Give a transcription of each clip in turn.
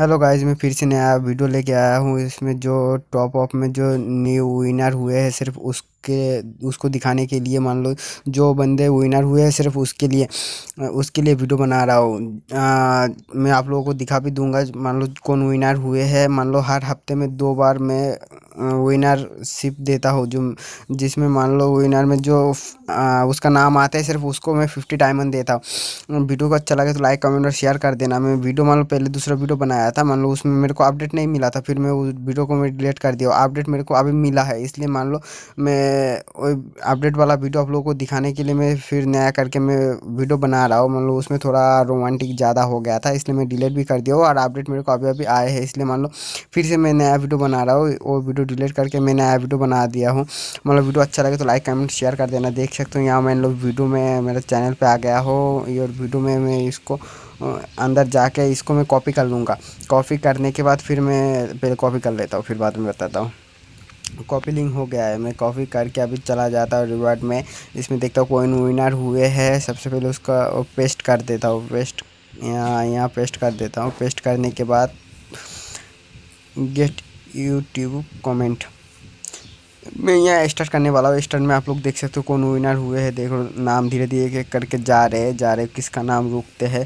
hello guys मैं फिर से नया वीडियो लेके आया हूँ इसमें जो टॉप ऑफ में जो न्यू विनर हुए हैं सिर्फ उसके उसको दिखाने के लिए मान लो जो बंदे विनर हुए हैं सिर्फ उसके लिए उसके लिए वीडियो बना रहा हूँ मैं आप लोगों को दिखा भी दूंगा मान लो कौन विनर हुए हैं मान लो हर हफ्ते में दो बार मैं विनरशिप देता हूँ जो जिसमें मान लो विनर में जो आ, उसका नाम आता है सिर्फ उसको मैं फिफ्टी डायमंड देता हूँ वीडियो को अच्छा लगे तो लाइक कमेंट और शेयर कर देना मैं वीडियो मान लो पहले दूसरा वीडियो बनाया था मान लो उसमें मेरे को अपडेट नहीं मिला था फिर मैं उस वीडियो को मैं डिलीट कर दिया अपडेट मेरे को अभी मिला है इसलिए मान लो मैं अपडेट वाला वीडियो आप लोगों को दिखाने के लिए मैं फिर नया करके मैं वीडियो बना रहा हूँ मान लो उसमें थोड़ा रोमांटिक ज़्यादा हो गया था इसलिए मैं डिलीट भी कर दिया और अपडेट मेरे को अभी अभी आए हैं इसलिए मान लो फिर से मैं नया वीडियो बना रहा हूँ वो वीडियो वीडियो डिलीट करके मैं नया वीडियो बना दिया हूँ मतलब वीडियो अच्छा लगे तो लाइक कमेंट शेयर कर देना देख सकते हो यहाँ मैं लोग वीडियो में मेरे चैनल पर आ गया हो और वीडियो में मैं इसको अंदर जाके इसको मैं कॉपी कर लूँगा कॉपी करने के बाद फिर मैं पहले कॉपी कर लेता हूँ फिर बाद में बताता हूँ कॉपी लिंक हो गया है मैं कॉपी करके अभी चला जाता हूँ रिवार्ड में इसमें देखता हूँ कोइन विनर हुए हैं सबसे पहले उसका पेस्ट कर देता हूँ पेस्ट यहाँ यहाँ पेस्ट कर देता हूँ पेस्ट करने के बाद गेट यूट्यूब कमेंट मैं यहाँ स्टार्ट करने वाला हूँ स्टार्ट में आप लोग देख सकते हो कौन विनर हुए हैं देखो नाम धीरे धीरे एक एक करके जा रहे हैं जा रहे किसका नाम रुकते हैं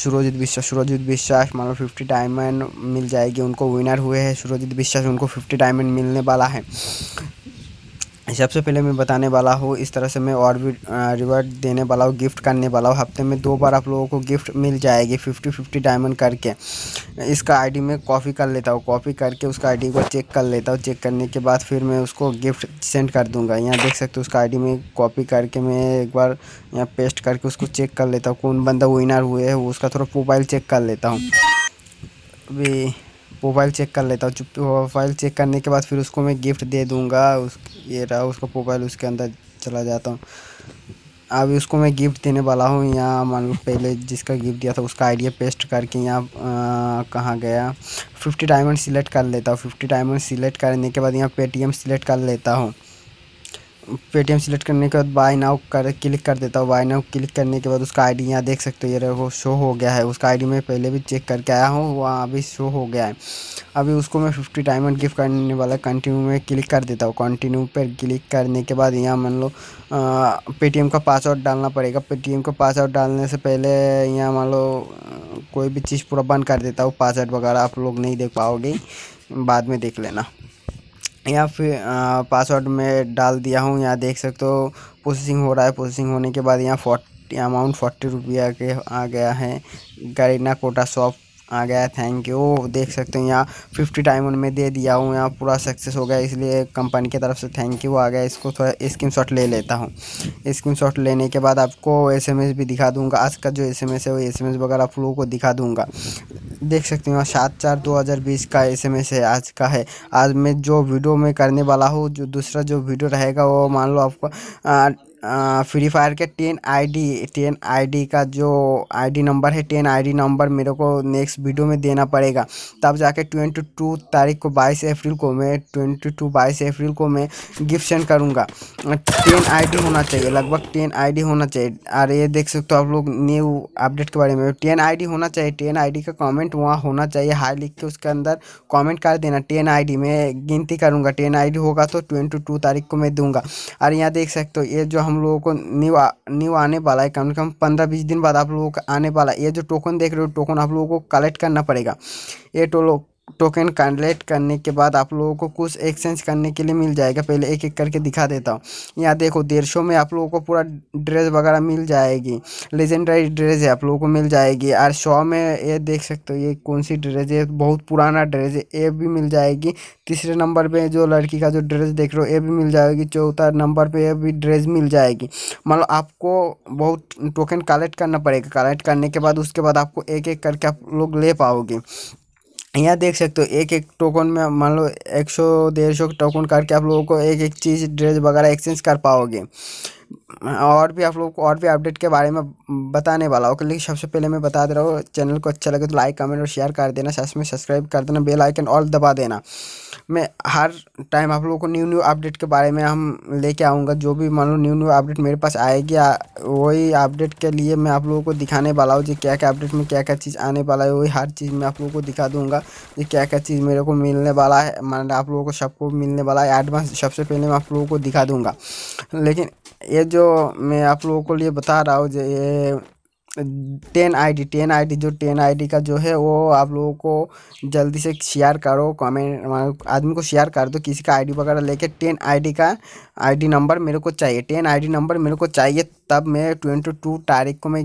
सुरजित विश्वास सुरजित विश्वास मान लो फिफ्टी डायमंड मिल जाएगी उनको विनर हुए हैं सुरजित विश्वास उनको फिफ्टी डायमंड मिलने वाला है सबसे पहले मैं बताने वाला हूँ इस तरह से मैं और भी रिवर्ड देने वाला हूँ गिफ्ट करने वाला हूँ हफ्ते में दो बार आप लोगों को गिफ्ट मिल जाएगी फिफ्टी फिफ्टी डायमंड करके इसका आईडी में कॉपी कर लेता हूँ कॉपी करके उसका आईडी को चेक कर लेता हूँ चेक करने के बाद फिर मैं उसको गिफ्ट सेंड कर दूँगा यहाँ देख सकते हो उसका आई में कॉपी करके मैं एक बार यहाँ पेस्ट करके उसको चेक कर लेता हूँ कौन बंदा विनर हुए है उसका थोड़ा प्रोफाइल चेक कर लेता हूँ अभी प्रोफाइल चेक कर लेता हूँ प्रोफाइल चेक करने के बाद फिर उसको मैं गिफ्ट दे दूँगा उस ये रहा उसका प्रोफाइल उसके अंदर चला जाता हूँ अभी उसको मैं गिफ्ट देने वाला हूँ यहाँ मान लो पहले जिसका गिफ्ट दिया था उसका आइडिया पेस्ट करके यहाँ कहाँ गया फिफ्टी डायमंड सिलेक्ट कर लेता हूँ फिफ्टी डायमंड सिलेक्ट करने के बाद यहाँ एम सिलेक्ट कर लेता हूँ पेटीएम सेलेक्ट करने के बाद बाय नाउ कर क्लिक कर देता हूँ बाय नाउ क्लिक करने के बाद उसका आईडी यहाँ देख सकते हो ये वो शो हो गया है उसका आईडी मैं पहले भी चेक करके आया हूँ वहाँ अभी शो हो गया है अभी उसको मैं फिफ्टी डायमंड गिफ्ट करने वाला कंटिन्यू में क्लिक कर देता हूँ कंटिन्यू पर क्लिक करने के बाद यहाँ मान लो पेटीएम का पासवर्ड डालना पड़ेगा पेटीएम का पासवर्ड डालने से पहले यहाँ मान लो कोई भी चीज़ पूरा बंद कर देता हूँ पासवर्ड वगैरह आप लोग नहीं देख पाओगे बाद में देख लेना या फिर पासवर्ड में डाल दिया हूँ यहाँ देख सकते हो प्रोसेसिंग हो रहा है प्रोसेसिंग होने के बाद यहाँ फोर्टी अमाउंट फोर्टी रुपया के आ गया है गरीना कोटा शॉप आ गया है थैंक यू देख सकते हो यहाँ फिफ्टी डायमंड में दे दिया हूँ यहाँ पूरा सक्सेस हो गया इसलिए कंपनी की तरफ से थैंक यू आ गया इसको थोड़ा स्क्रीन शॉट ले लेता हूँ स्क्रीन शॉट लेने के बाद आपको एस एम एस भी दिखा दूँगा आज का जो एस एम एस है वो एस एम एस वगैरह आप लोगों को दिखा दूँगा देख सकते हो सात चार दो हज़ार बीस का एसएमएस है आज का है आज मैं जो वीडियो में करने वाला हूँ जो दूसरा जो वीडियो रहेगा वो मान लो आपको फ्री फायर के टेन आईडी टेन आईडी का जो आईडी नंबर है टेन आईडी नंबर मेरे को नेक्स्ट वीडियो में देना पड़ेगा तब जाके ट्वेंटी टू तारीख को बाईस अप्रैल को मैं ट्वेंटी टू बाईस अप्रैल को मैं गिफ्ट सेंड करूँगा टेन आईडी होना चाहिए लगभग टेन आईडी होना चाहिए और ये देख सकते हो आप लोग न्यू अपडेट के बारे में टेन डी होना चाहिए टेन डी का कॉमेंट वहाँ होना चाहिए हाई लिख के उसके अंदर कॉमेंट कर देना टेन डी मैं गिनती करूँगा टेन डी होगा तो ट्वेंटी टू तारीख को मैं दूंगा और यहाँ देख सकते हो ये जो हम लोगों को न्यू न्यू आने वाला है कम से कम पंद्रह बीस दिन बाद आप लोगों का आने वाला है ये जो टोकन देख रहे हो टोकन आप लोगों को कलेक्ट करना पड़ेगा ये टोलो तो टोकन कलेक्ट करने के बाद आप लोगों को कुछ एक्सचेंज करने के लिए मिल जाएगा पहले एक एक करके दिखा देता हूँ यहाँ देखो डेढ़ सौ में आप लोगों को पूरा ड्रेस वगैरह मिल जाएगी लेजेंडरी ड्रेस है आप लोगों को मिल जाएगी और सौ में ये देख सकते हो ये कौन सी ड्रेस है बहुत पुराना ड्रेस है ये भी मिल जाएगी तीसरे नंबर पर जो लड़की का जो ड्रेस देख रहे हो ये भी मिल जाएगी चौथा नंबर पर यह भी ड्रेस मिल जाएगी मतलब आपको बहुत टोकन कलेक्ट करना पड़ेगा कलेक्ट करने के बाद उसके बाद आपको एक एक करके आप लोग ले पाओगे यहाँ देख सकते हो एक एक टोकन में मान लो एक सौ डेढ़ सौ टोकन करके आप लोगों को एक एक चीज़ ड्रेस वगैरह एक्सचेंज कर पाओगे और भी आप लोग को और भी अपडेट के बारे में बताने वाला हूँ लेकिन सबसे पहले मैं बता दे रहा हूँ चैनल को अच्छा लगे तो लाइक कमेंट और शेयर कर देना साथ में सब्सक्राइब कर देना बेल आइकन ऑल दबा देना मैं हर टाइम आप लोगों को न्यू न्यू अपडेट के बारे में हम लेके आऊँगा जो भी मान लो न्यू न्यू अपडेट मेरे पास आएगी वही अपडेट के लिए मैं आप लोगों को दिखाने वाला हूँ जी क्या क्या अपडेट में क्या क्या चीज़ आने वाला है वही हर चीज़ मैं आप लोगों को दिखा दूँगा कि क्या क्या चीज़ मेरे को मिलने वाला है मान आप लोगों को सबको मिलने वाला है एडवांस सबसे पहले मैं आप लोगों को दिखा दूँगा लेकिन ये जो जो मैं आप लोगों को लिए बता रहा हूँ ये टेन आईडी टेन आईडी जो टेन आईडी का जो है वो आप लोगों को जल्दी से शेयर करो कमेंट आदमी को शेयर कर दो किसी का आईडी वगैरह लेके टेन आईडी का आईडी नंबर मेरे को चाहिए टेन आईडी नंबर मेरे को चाहिए तब मैं ट्वेंटी टू तारीख को मैं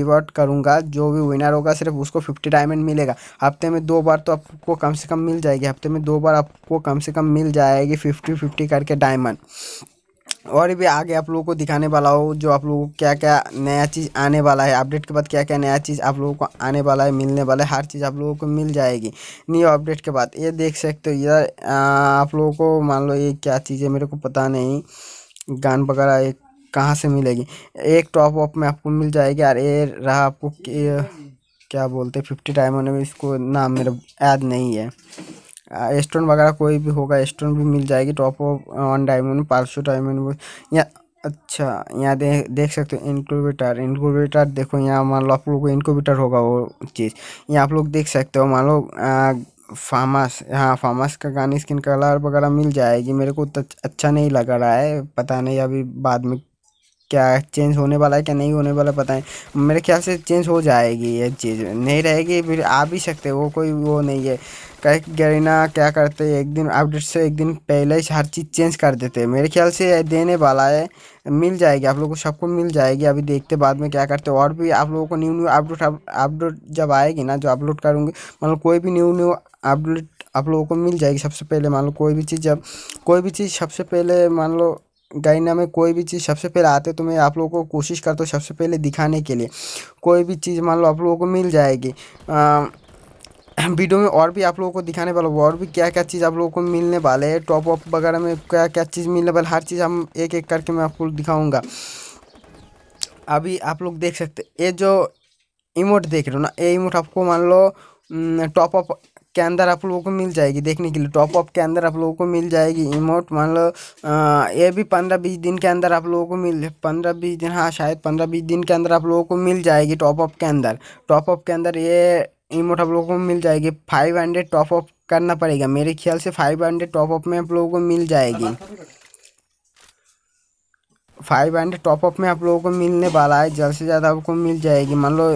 गिव आउट करूँगा जो भी विनर होगा सिर्फ उसको फिफ्टी डायमंड मिलेगा हफ्ते में दो बार तो आपको कम से कम मिल जाएगी हफ्ते में दो बार आपको कम से कम मिल जाएगी फिफ्टी फिफ्टी करके डायमंड और भी आगे आप लोगों को दिखाने वाला हो जो आप लोगों को क्या क्या नया चीज़ आने वाला है अपडेट के बाद क्या क्या नया चीज़ आप लोगों को आने वाला है मिलने वाला है हर चीज़ आप लोगों को मिल जाएगी न्यू अपडेट के बाद ये देख सकते हो इधर आप लोगों को मान लो ये क्या चीज़ है मेरे को पता नहीं गान वगैरह एक कहाँ से मिलेगी एक टॉप ऑप में आपको मिल जाएगी यार ये रहा आपको क्या बोलते फिफ्टी डायमंड में इसको नाम मेरा याद नहीं है स्टोन वगैरह कोई भी होगा स्टोन भी मिल जाएगी टॉप ऑफ वन डायमंड पार्सो डायमंड या अच्छा यहाँ दे, देख सकते हो इनक्यूबेटर इनक्यूबेटर देखो यहाँ मान लो आप लोग को इनक्यूबेटर होगा वो चीज़ यहाँ आप लोग देख सकते हो मान लो फार्मास हाँ फार्मास का गाने स्किन कलर वगैरह मिल जाएगी मेरे को तो अच्छा नहीं लग रहा है पता नहीं अभी बाद में क्या चेंज होने वाला है क्या नहीं होने वाला पता है मेरे ख्याल से चेंज हो जाएगी ये चीज़ नहीं रहेगी फिर आ भी सकते वो कोई वो नहीं है कह गरीना क्या करते एक दिन अपडेट से एक दिन पहले ही हर चीज़ चेंज कर देते हैं मेरे ख्याल से देने वाला है मिल जाएगी आप लोगों को सबको मिल जाएगी अभी देखते बाद में क्या करते और भी आप लोगों को न्यू न्यू अपडेट अपडेट जब आएगी ना जो अपलोड करूँगी मतलब कोई भी न्यू न्यू अपडेट आप लोगों को मिल जाएगी सबसे पहले मान लो कोई भी चीज़ जब कोई भी चीज़ सबसे पहले मान लो गाइना में कोई भी चीज़ सबसे पहले आते तो मैं आप लोगों को कोशिश करता हूँ सबसे पहले दिखाने के लिए कोई भी चीज़ मान लो आप लोगों को मिल जाएगी वीडियो में और भी आप लोगों को दिखाने वाला और भी क्या क्या चीज़ आप लोगों को मिलने वाले है टॉप ऑप वगैरह में क्या क्या चीज़ मिलने वाले हर चीज़ हम एक एक करके मैं आपको दिखाऊँगा अभी आप लोग देख सकते ये जो इमोट देख रहे हो ना ये इमोट आपको मान लो टॉप अप के अंदर आप लोगों को मिल जाएगी देखने के लिए टॉप अप के अंदर आप लोगों को मिल जाएगी इमोट मान लो ये भी पंद्रह बीस दिन के अंदर आप लोगों को मिल पंद्रह बीस दिन हाँ शायद पंद्रह बीस दिन के अंदर आप लोगों को मिल जाएगी टॉप अप के अंदर टॉप अप के अंदर ये इमोट आप लोगों को मिल जाएगी फाइव हंड्रेड टॉप अप करना पड़ेगा मेरे ख्याल से फाइव हंड्रेड टॉप अप में आप लोगों को मिल जाएगी फाइव एंड टॉपअप में आप लोगों को मिलने वाला है जल्द से ज़्यादा आपको मिल जाएगी मान लो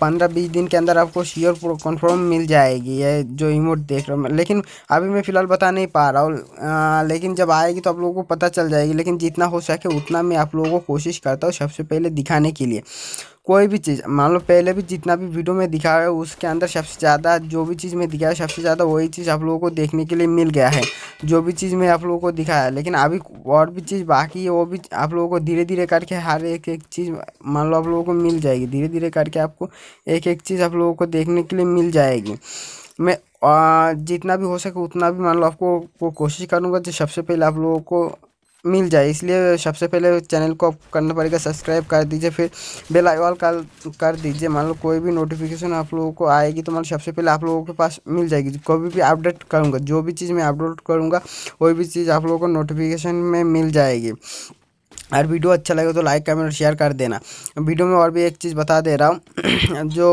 पंद्रह बीस दिन के अंदर आपको श्योर कन्फर्म मिल जाएगी ये जो इमोट देख रहा हूँ लेकिन अभी मैं फ़िलहाल बता नहीं पा रहा हूँ लेकिन जब आएगी तो आप लोगों को पता चल जाएगी लेकिन जितना हो सके उतना मैं आप लोगों को कोशिश करता हूँ सबसे पहले दिखाने के लिए कोई भी चीज़ मान लो पहले भी जितना भी वीडियो में दिखाया है उसके अंदर सबसे ज़्यादा जो भी चीज़ में दिखाया सबसे ज़्यादा वही चीज़ आप लोगों को देखने के लिए मिल गया है जो भी चीज़ मैं आप लोगों को दिखाया है लेकिन अभी और भी चीज़ बाकी है वो भी आप लोगों को धीरे धीरे करके हर एक एक चीज़ मान लो आप लोगों को मिल जाएगी धीरे धीरे करके आपको एक एक चीज़ आप लोगों को देखने के लिए मिल जाएगी मैं जितना भी हो सके उतना भी मान लो आपको कोशिश करूँगा जो सबसे पहले आप लोगों को मिल जाए इसलिए सबसे पहले चैनल को करना पड़ेगा सब्सक्राइब कर दीजिए फिर बेल आइकॉन कर कर दीजिए मान लो कोई भी नोटिफिकेशन आप लोगों को आएगी तो मान मतलब लो सबसे पहले आप लोगों के पास मिल जाएगी कोई भी अपडेट करूँगा जो भी चीज़ मैं अपलोड करूँगा कोई भी चीज़ आप लोगों को नोटिफिकेशन में मिल जाएगी और वीडियो अच्छा लगे तो लाइक कमेंट और शेयर कर देना वीडियो में और भी एक चीज़ बता दे रहा हूँ जो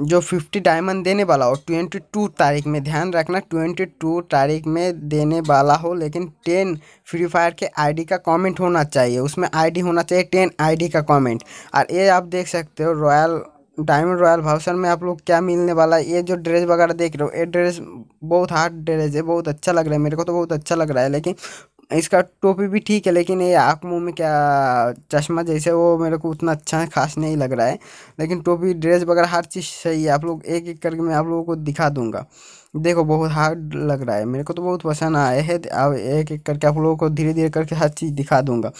जो फिफ्टी डायमंड देने वाला हो ट्वेंटी टू तारीख में ध्यान रखना ट्वेंटी टू तारीख में देने वाला हो लेकिन टेन फ्री फायर के आईडी का कमेंट होना चाहिए उसमें आईडी होना चाहिए टेन आईडी का कमेंट और ये आप देख सकते हो रॉयल डायमंड रॉयल भाउसर में आप लोग क्या मिलने वाला है ये जो ड्रेस वगैरह देख रहे हो ये ड्रेस बहुत हार्ड ड्रेस है बहुत अच्छा लग रहा है मेरे को तो बहुत अच्छा लग रहा है लेकिन इसका टोपी भी ठीक है लेकिन ये आँख मुँह में क्या चश्मा जैसे वो मेरे को उतना अच्छा है खास नहीं लग रहा है लेकिन टोपी ड्रेस वगैरह हर चीज़ सही है आप लोग एक एक करके मैं आप लोगों को दिखा दूंगा देखो बहुत हार्ड लग रहा है मेरे को तो बहुत पसंद आया है अब एक एक करके आप लोगों को धीरे धीरे करके हर चीज़ दिखा दूंगा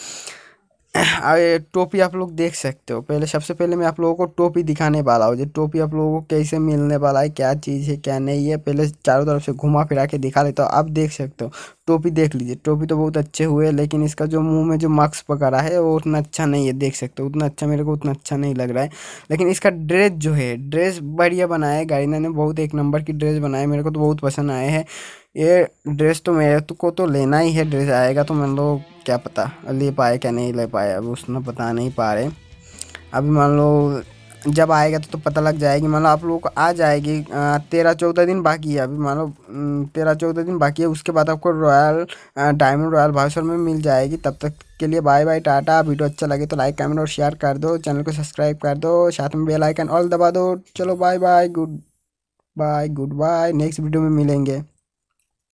टोपी आप लोग देख सकते हो पहले सबसे पहले मैं आप लोगों को टोपी दिखाने वाला हूँ जो टोपी आप लोगों को कैसे मिलने वाला है क्या चीज़ है क्या नहीं है पहले चारों तरफ से घुमा फिरा के दिखा लेता हूँ आप देख सकते हो टोपी देख लीजिए टोपी तो बहुत अच्छे हुए लेकिन इसका जो मुंह में जो मास्क पकड़ा है वो उतना अच्छा नहीं है देख सकते हो उतना अच्छा मेरे को उतना अच्छा नहीं लग रहा है लेकिन इसका ड्रेस जो है ड्रेस बढ़िया बनाया है गारिना ने बहुत एक नंबर की ड्रेस बनाया मेरे को तो बहुत पसंद आया है ये ड्रेस तो मेरे तो को तो लेना ही है ड्रेस आएगा तो मान लो क्या पता ले पाए क्या नहीं ले पाए अब उसने बता नहीं पा रहे अभी मान लो जब आएगा तो, तो पता लग जाएगी मान लो आप लोगों को आ जाएगी तेरह चौदह दिन बाकी है अभी मान लो तेरह चौदह दिन बाकी है उसके बाद आपको रॉयल डायमंड रॉयल भावसर में मिल जाएगी तब तक के लिए बाय बाय टाटा वीडियो अच्छा लगे तो लाइक कमेंट और शेयर कर दो चैनल को सब्सक्राइब कर दो साथ में बेलाइकन ऑल दबा दो चलो bye bye goodbye goodbye next video में मिलेंगे